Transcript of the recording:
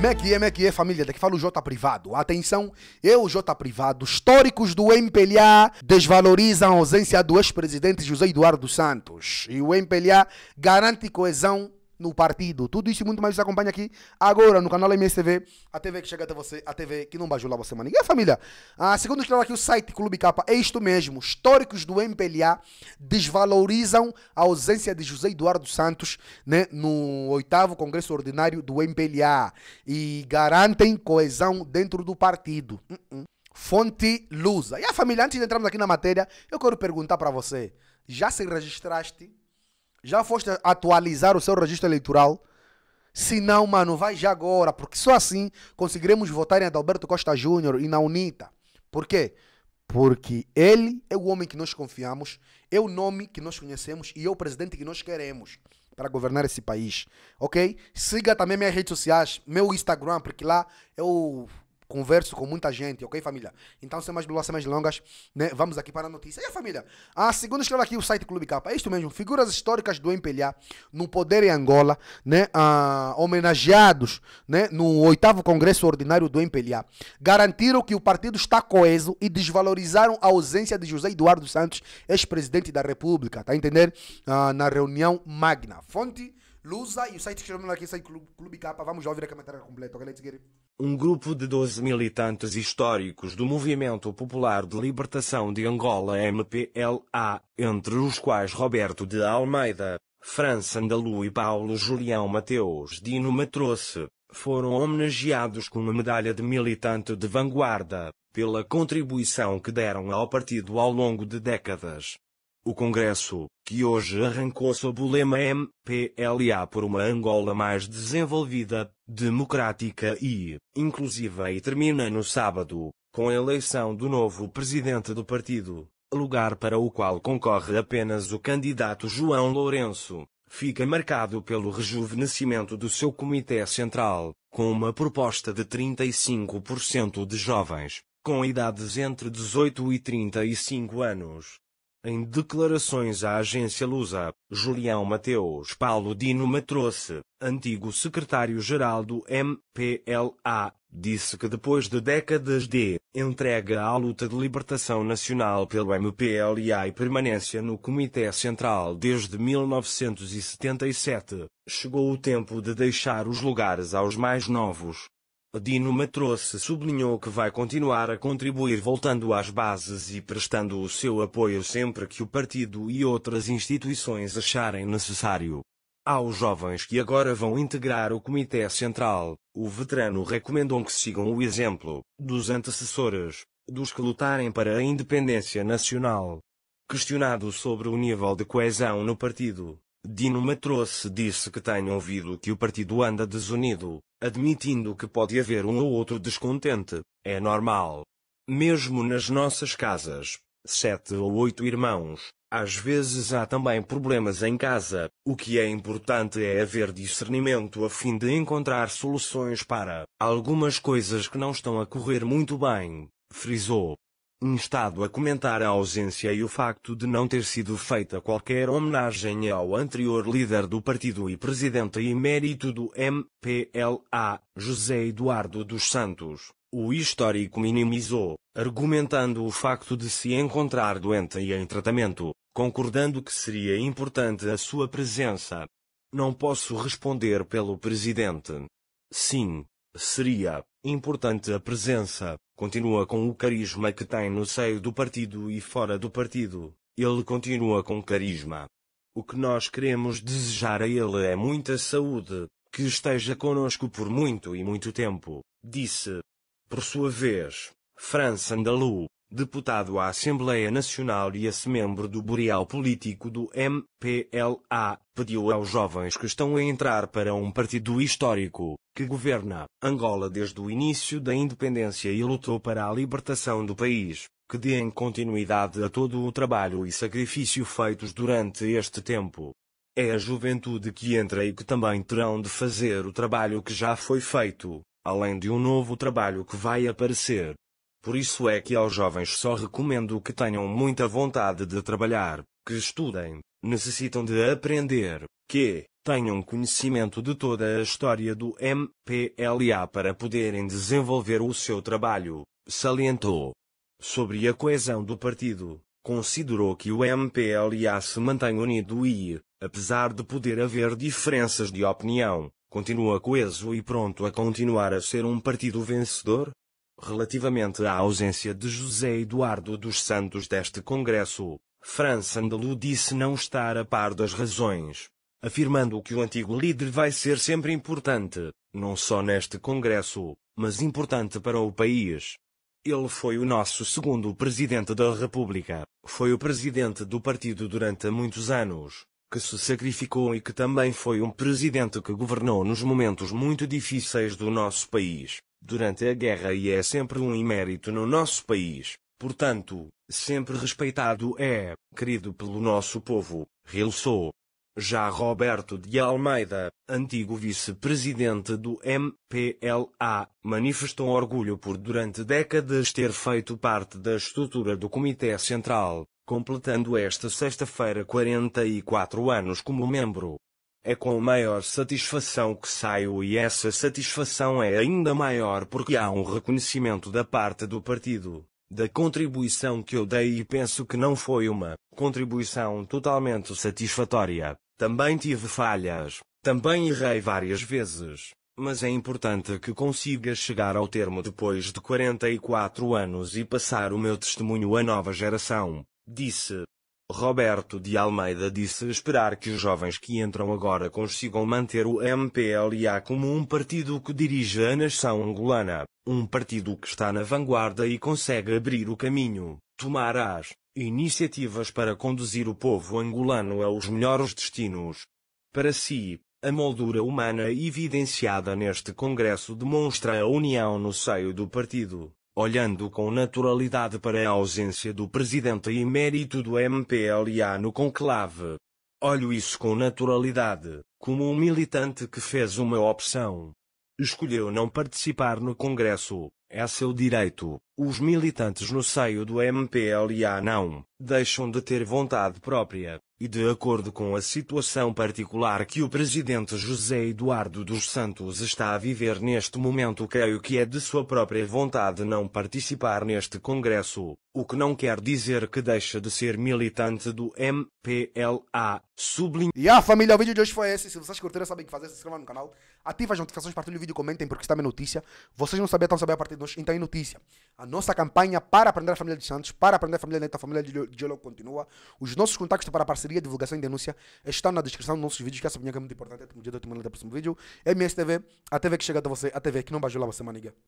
Mequie, Mequie, família, daqui fala o J Privado. Atenção, eu, J Privado, históricos do MPLA desvalorizam a ausência do ex-presidente José Eduardo Santos. E o MPLA garante coesão no partido. Tudo isso e muito mais você acompanha aqui agora no canal MSTV, a TV que chega até você, a TV que não bajula você, mano. E a família? Ah, segundo estrela aqui, o site Clube Capa, é isto mesmo. Históricos do MPLA desvalorizam a ausência de José Eduardo Santos né, no oitavo Congresso Ordinário do MPLA e garantem coesão dentro do partido. Uh -uh. Fonte Lusa. E a família, antes de entrarmos aqui na matéria, eu quero perguntar para você. Já se registraste já foste atualizar o seu registro eleitoral? Se não, mano, vai já agora, porque só assim conseguiremos votar em Adalberto Costa Júnior e na UNITA. Por quê? Porque ele é o homem que nós confiamos, é o nome que nós conhecemos e é o presidente que nós queremos para governar esse país, ok? Siga também minhas redes sociais, meu Instagram, porque lá eu converso com muita gente, ok, família? Então, sem mais bolaças, mais longas, né? Vamos aqui para a notícia. E aí, família? A ah, segunda escreve aqui o site Clube Capa. É isto mesmo, figuras históricas do MPLA no poder em Angola, né? Ah, homenageados, né? No oitavo congresso ordinário do MPLA. Garantiram que o partido está coeso e desvalorizaram a ausência de José Eduardo Santos, ex-presidente da República, tá entendendo? Ah, na reunião magna. Fonte... Lusa e o site que chamamos aqui, o site Clube, Capa. Vamos já ouvir a matéria completa, ok? Let's get it um grupo de 12 militantes históricos do Movimento Popular de Libertação de Angola MPLA, entre os quais Roberto de Almeida, França Andalu e Paulo Julião Mateus Dino Matroce, foram homenageados com a medalha de militante de vanguarda, pela contribuição que deram ao partido ao longo de décadas. O Congresso, que hoje arrancou sob o lema MPLA por uma Angola mais desenvolvida, democrática e inclusiva e termina no sábado, com a eleição do novo presidente do partido, lugar para o qual concorre apenas o candidato João Lourenço, fica marcado pelo rejuvenescimento do seu Comitê Central, com uma proposta de 35% de jovens, com idades entre 18 e 35 anos em declarações à agência Lusa, Julião Mateus Paulo Dino Matroce, antigo secretário-geral do MPLA, disse que depois de décadas de entrega à luta de libertação nacional pelo MPLA e permanência no Comitê Central desde 1977, chegou o tempo de deixar os lugares aos mais novos, Dino trouxe sublinhou que vai continuar a contribuir voltando às bases e prestando o seu apoio sempre que o partido e outras instituições acharem necessário. Aos jovens que agora vão integrar o Comitê Central, o veterano recomendou que sigam o exemplo dos antecessores, dos que lutarem para a independência nacional. Questionado sobre o nível de coesão no partido, Dino Matroce disse que tem ouvido que o partido anda desunido, admitindo que pode haver um ou outro descontente, é normal. Mesmo nas nossas casas, sete ou oito irmãos, às vezes há também problemas em casa, o que é importante é haver discernimento a fim de encontrar soluções para algumas coisas que não estão a correr muito bem, frisou instado a comentar a ausência e o facto de não ter sido feita qualquer homenagem ao anterior líder do partido e presidente emérito do MPLA, José Eduardo dos Santos. O histórico minimizou, argumentando o facto de se encontrar doente e em tratamento, concordando que seria importante a sua presença. Não posso responder pelo presidente. Sim, seria, Importante a presença, continua com o carisma que tem no seio do partido e fora do partido. Ele continua com carisma. O que nós queremos desejar a ele é muita saúde, que esteja conosco por muito e muito tempo, disse. Por sua vez, França Andalu, deputado à Assembleia Nacional e ex-membro do Boreal Político do MPLA, pediu aos jovens que estão a entrar para um partido histórico, que governa Angola desde o início da independência e lutou para a libertação do país, que deem continuidade a todo o trabalho e sacrifício feitos durante este tempo. É a juventude que entra e que também terão de fazer o trabalho que já foi feito, além de um novo trabalho que vai aparecer, por isso é que aos jovens só recomendo que tenham muita vontade de trabalhar, que estudem, necessitam de aprender, que tenham conhecimento de toda a história do MPLA para poderem desenvolver o seu trabalho, salientou. Sobre a coesão do partido, considerou que o MPLA se mantém unido e, apesar de poder haver diferenças de opinião, continua coeso e pronto a continuar a ser um partido vencedor, Relativamente à ausência de José Eduardo dos Santos deste Congresso, França Andalu disse não estar a par das razões, afirmando que o antigo líder vai ser sempre importante, não só neste Congresso, mas importante para o país. Ele foi o nosso segundo presidente da República, foi o presidente do partido durante muitos anos, que se sacrificou e que também foi um presidente que governou nos momentos muito difíceis do nosso país durante a guerra e é sempre um imérito no nosso país, portanto, sempre respeitado é, querido pelo nosso povo, realçou. Já Roberto de Almeida, antigo vice-presidente do MPLA, manifestou orgulho por durante décadas ter feito parte da estrutura do Comitê Central, completando esta sexta-feira 44 anos como membro. É com maior satisfação que saio e essa satisfação é ainda maior porque há um reconhecimento da parte do partido da contribuição que eu dei e penso que não foi uma contribuição totalmente satisfatória. Também tive falhas, também errei várias vezes, mas é importante que consiga chegar ao termo depois de 44 anos e passar o meu testemunho à nova geração, disse. Roberto de Almeida disse esperar que os jovens que entram agora consigam manter o MPLA como um partido que dirige a nação angolana, um partido que está na vanguarda e consegue abrir o caminho, tomar as iniciativas para conduzir o povo angolano aos melhores destinos. Para si, a moldura humana evidenciada neste Congresso demonstra a união no seio do partido olhando com naturalidade para a ausência do presidente e mérito do MPLA no conclave. Olho isso com naturalidade, como um militante que fez uma opção. Escolheu não participar no Congresso, é seu direito. Os militantes no seio do MPLA não deixam de ter vontade própria e de acordo com a situação particular que o presidente José Eduardo dos Santos está a viver neste momento, creio que é de sua própria vontade não participar neste congresso, o que não quer dizer que deixa de ser militante do MPLA. Sublinho. E a família, o vídeo de hoje foi esse. Se vocês curtiram, sabem o que fazer, se inscrevam no canal, ativem as notificações, partilhem o vídeo, comentem porque está minha notícia. Vocês não sabiam, estão sabendo a partir de hoje então é notícia. A nossa campanha para aprender a família de Santos, para aprender a família Neto, a família de Diogo continua. Os nossos contactos para parceria parceria, divulgação e denúncia estão na descrição dos nossos vídeos, que essa opinião é muito importante. É até o dia do próximo vídeo. MSTV, a TV que chega até você, a TV que não bajula você, maniga.